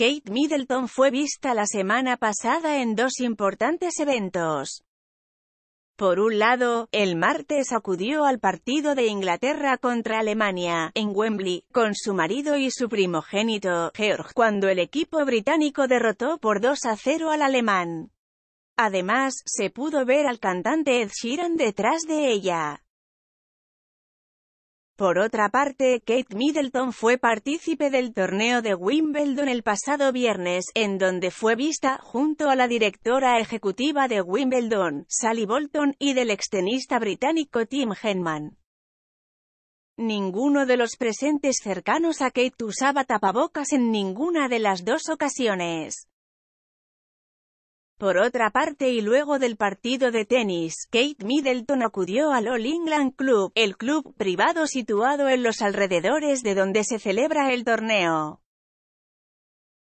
Kate Middleton fue vista la semana pasada en dos importantes eventos. Por un lado, el martes acudió al partido de Inglaterra contra Alemania, en Wembley, con su marido y su primogénito, George, cuando el equipo británico derrotó por 2 a 0 al alemán. Además, se pudo ver al cantante Ed Sheeran detrás de ella. Por otra parte, Kate Middleton fue partícipe del torneo de Wimbledon el pasado viernes, en donde fue vista, junto a la directora ejecutiva de Wimbledon, Sally Bolton, y del extenista británico Tim Henman. Ninguno de los presentes cercanos a Kate usaba tapabocas en ninguna de las dos ocasiones. Por otra parte y luego del partido de tenis, Kate Middleton acudió al All England Club, el club privado situado en los alrededores de donde se celebra el torneo.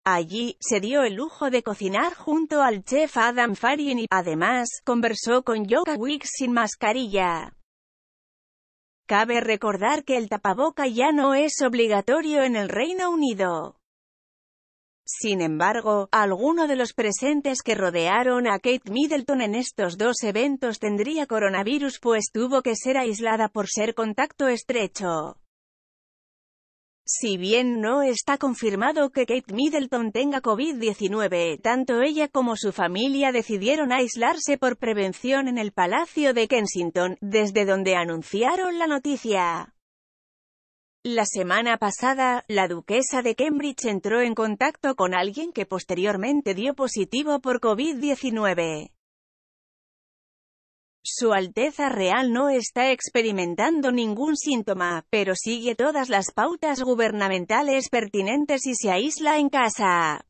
Allí, se dio el lujo de cocinar junto al chef Adam Farin y, además, conversó con Yoga Wicks sin mascarilla. Cabe recordar que el tapaboca ya no es obligatorio en el Reino Unido. Sin embargo, alguno de los presentes que rodearon a Kate Middleton en estos dos eventos tendría coronavirus pues tuvo que ser aislada por ser contacto estrecho. Si bien no está confirmado que Kate Middleton tenga COVID-19, tanto ella como su familia decidieron aislarse por prevención en el Palacio de Kensington, desde donde anunciaron la noticia. La semana pasada, la duquesa de Cambridge entró en contacto con alguien que posteriormente dio positivo por COVID-19. Su Alteza Real no está experimentando ningún síntoma, pero sigue todas las pautas gubernamentales pertinentes y se aísla en casa.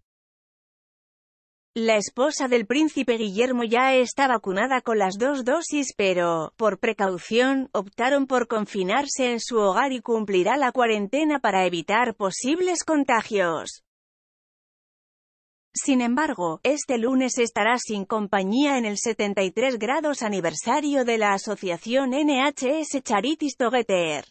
La esposa del príncipe Guillermo ya está vacunada con las dos dosis pero, por precaución, optaron por confinarse en su hogar y cumplirá la cuarentena para evitar posibles contagios. Sin embargo, este lunes estará sin compañía en el 73 grados aniversario de la asociación NHS Charitis Together.